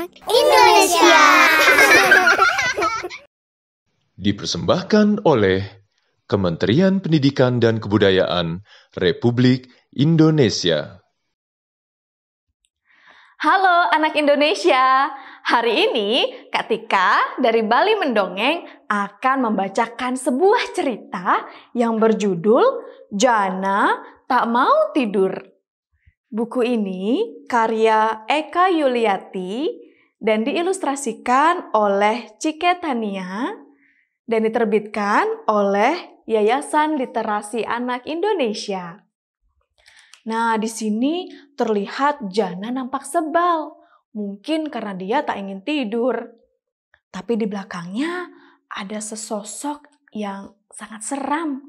anak Indonesia. Dipersembahkan oleh Kementerian Pendidikan dan Kebudayaan Republik Indonesia. Halo anak Indonesia, hari ini Kak Tika dari Bali Mendongeng akan membacakan sebuah cerita yang berjudul Jana Tak Mau Tidur. Buku ini karya Eka Yuliati dan diilustrasikan oleh Cike Tania dan diterbitkan oleh Yayasan Literasi Anak Indonesia. Nah, di sini terlihat Jana nampak sebal, mungkin karena dia tak ingin tidur. Tapi di belakangnya ada sesosok yang sangat seram.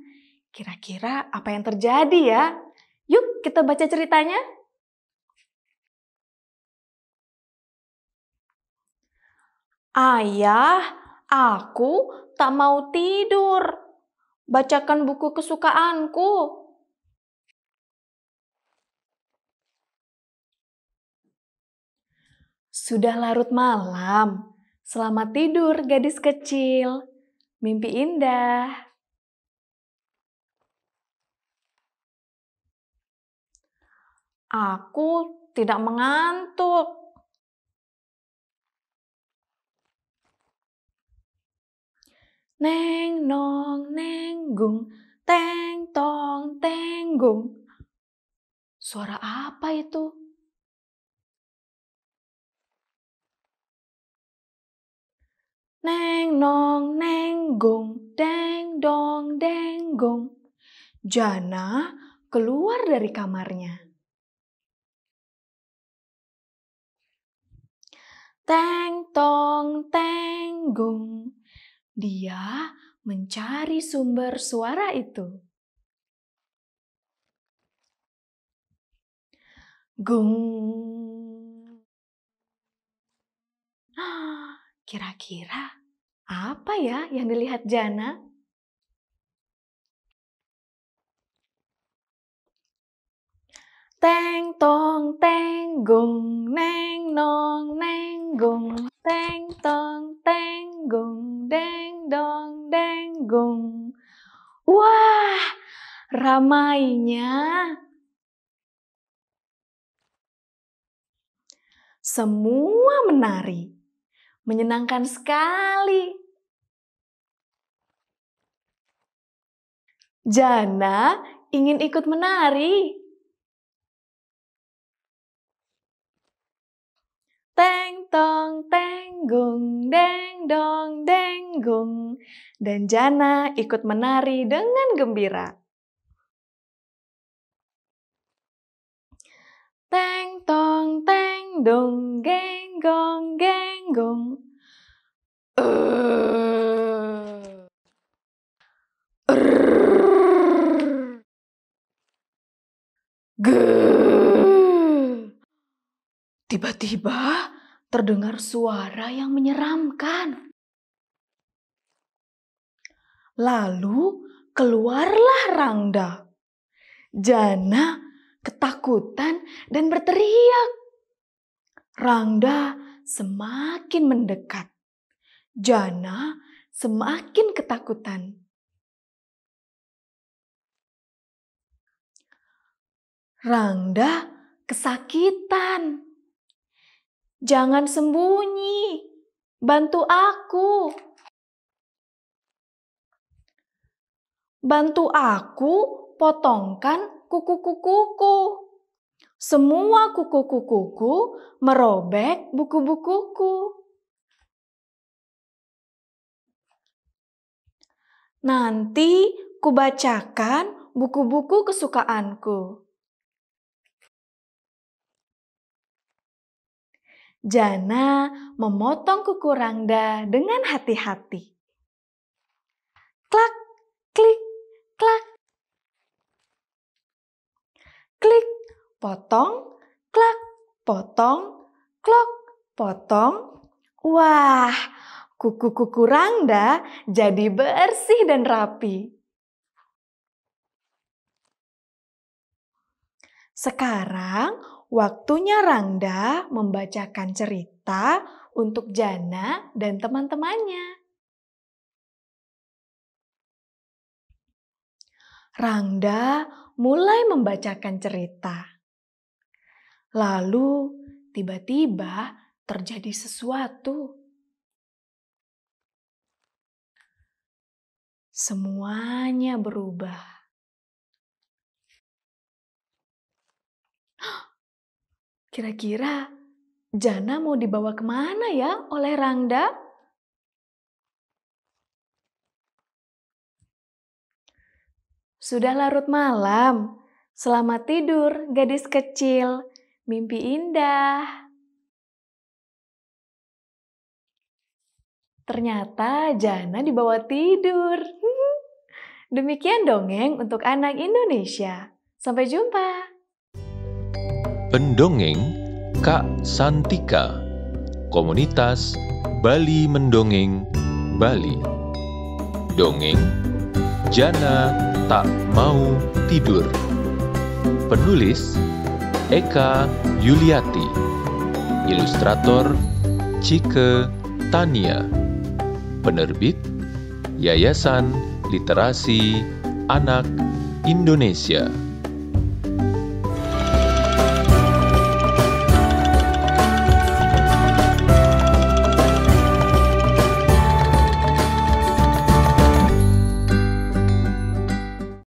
Kira-kira apa yang terjadi ya? Yuk kita baca ceritanya. Ayah, aku tak mau tidur. Bacakan buku kesukaanku. Sudah larut malam. Selamat tidur, gadis kecil. Mimpi indah. Aku tidak mengantuk. Neng nong neng gung, teng tong teng gung. Suara apa itu? Neng nong neng gung, deng dong deng gung. Jana keluar dari kamarnya. Teng tong teng gung. Dia mencari sumber suara itu. Gung. Kira-kira apa ya yang dilihat Jana? Teng tong teng gung neng nong neng gung teng tong teng gung deng dong deng gung. Wah, ramainya. Semua menari. Menyenangkan sekali. Jana ingin ikut menari. teng tong teng gung deng dong deng gung dan Jana ikut menari dengan gembira. Teng tong teng dong gong geng gung. Tiba-tiba terdengar suara yang menyeramkan. Lalu keluarlah Rangda. Jana ketakutan dan berteriak. Rangda semakin mendekat. Jana semakin ketakutan. Rangda kesakitan. Jangan sembunyi. Bantu aku. Bantu aku potongkan kuku kuku Semua kuku kuku merobek buku-bukuku. Nanti kubacakan buku-buku kesukaanku. Jana memotong kuku Rangda dengan hati-hati. Klak, klik, klak. Klik, potong, klak, potong, klok, potong. Wah, kuku-kuku Rangda jadi bersih dan rapi. Sekarang waktunya Rangda membacakan cerita untuk Jana dan teman-temannya. Rangda mulai membacakan cerita. Lalu tiba-tiba terjadi sesuatu. Semuanya berubah. Kira-kira Jana mau dibawa kemana ya oleh Rangda? Sudah larut malam. Selamat tidur, gadis kecil. Mimpi indah. Ternyata Jana dibawa tidur. Demikian dongeng untuk anak Indonesia. Sampai jumpa. Pendongeng Kak Santika Komunitas Bali Mendongeng Bali Dongeng Jana Tak Mau Tidur Penulis Eka Yuliati Ilustrator Cike Tania Penerbit Yayasan Literasi Anak Indonesia